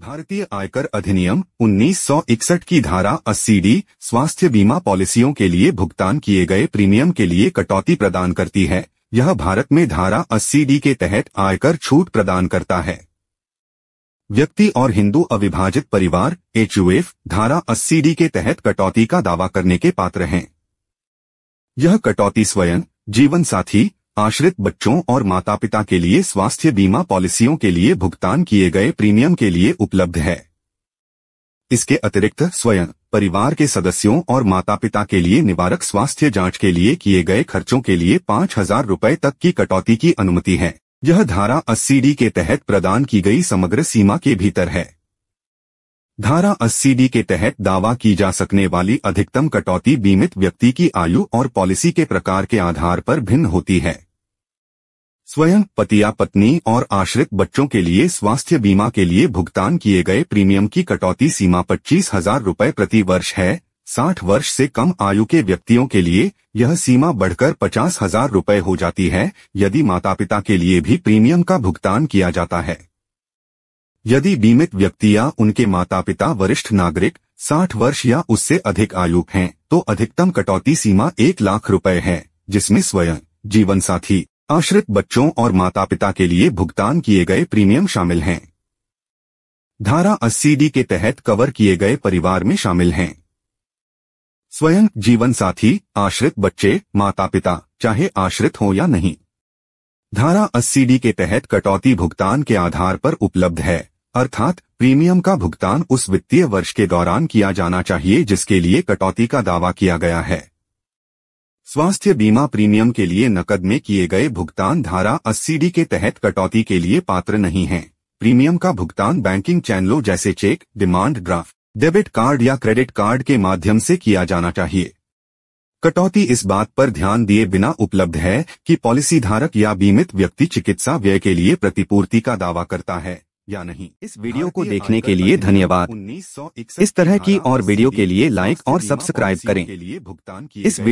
भारतीय आयकर अधिनियम 1961 की धारा अस्सी डी स्वास्थ्य बीमा पॉलिसियों के लिए भुगतान किए गए प्रीमियम के लिए कटौती प्रदान करती है यह भारत में धारा अस्सी डी के तहत आयकर छूट प्रदान करता है व्यक्ति और हिंदू अविभाजित परिवार एच धारा अस्सी डी के तहत कटौती का दावा करने के पात्र हैं यह कटौती स्वयं जीवन साथी आश्रित बच्चों और माता पिता के लिए स्वास्थ्य बीमा पॉलिसियों के लिए भुगतान किए गए प्रीमियम के लिए उपलब्ध है इसके अतिरिक्त स्वयं परिवार के सदस्यों और माता पिता के लिए निवारक स्वास्थ्य जांच के लिए किए गए खर्चों के लिए पाँच हजार रूपए तक की कटौती की अनुमति है यह धारा अस्सी डी के तहत प्रदान की गई समग्र सीमा के भीतर है धारा अस्सी डी के तहत दावा की जा सकने वाली अधिकतम कटौती बीमित व्यक्ति की आयु और पॉलिसी के प्रकार के आधार पर भिन्न होती है स्वयं पति या पत्नी और आश्रित बच्चों के लिए स्वास्थ्य बीमा के लिए भुगतान किए गए प्रीमियम की कटौती सीमा पच्चीस हजार रूपए प्रति वर्ष है साठ वर्ष से कम आयु के व्यक्तियों के लिए यह सीमा बढ़कर पचास हजार रूपए हो जाती है यदि माता पिता के लिए भी प्रीमियम का भुगतान किया जाता है यदि बीमित व्यक्ति या उनके माता पिता वरिष्ठ नागरिक 60 वर्ष या उससे अधिक आयु हैं तो अधिकतम कटौती सीमा एक लाख रुपए है जिसमें स्वयं जीवन साथी आश्रित बच्चों और माता पिता के लिए भुगतान किए गए प्रीमियम शामिल हैं धारा अस्सी डी के तहत कवर किए गए परिवार में शामिल हैं स्वयं जीवन साथी आश्रित बच्चे माता पिता चाहे आश्रित हो या नहीं धारा अस्सी डी के तहत कटौती भुगतान के आधार पर उपलब्ध है अर्थात प्रीमियम का भुगतान उस वित्तीय वर्ष के दौरान किया जाना चाहिए जिसके लिए कटौती का दावा किया गया है स्वास्थ्य बीमा प्रीमियम के लिए नकद में किए गए भुगतान धारा अस्सी के तहत कटौती के लिए पात्र नहीं है प्रीमियम का भुगतान बैंकिंग चैनलों जैसे cheque demand draft debit card या क्रेडिट कार्ड के माध्यम से किया जाना चाहिए कटौती इस बात पर ध्यान दिए बिना उपलब्ध है कि पॉलिसी धारक या बीमित व्यक्ति चिकित्सा व्यय के लिए प्रतिपूर्ति का दावा करता है या नहीं इस वीडियो को देखने के लिए धन्यवाद इस तरह की और वीडियो के लिए लाइक और सब्सक्राइब करें इस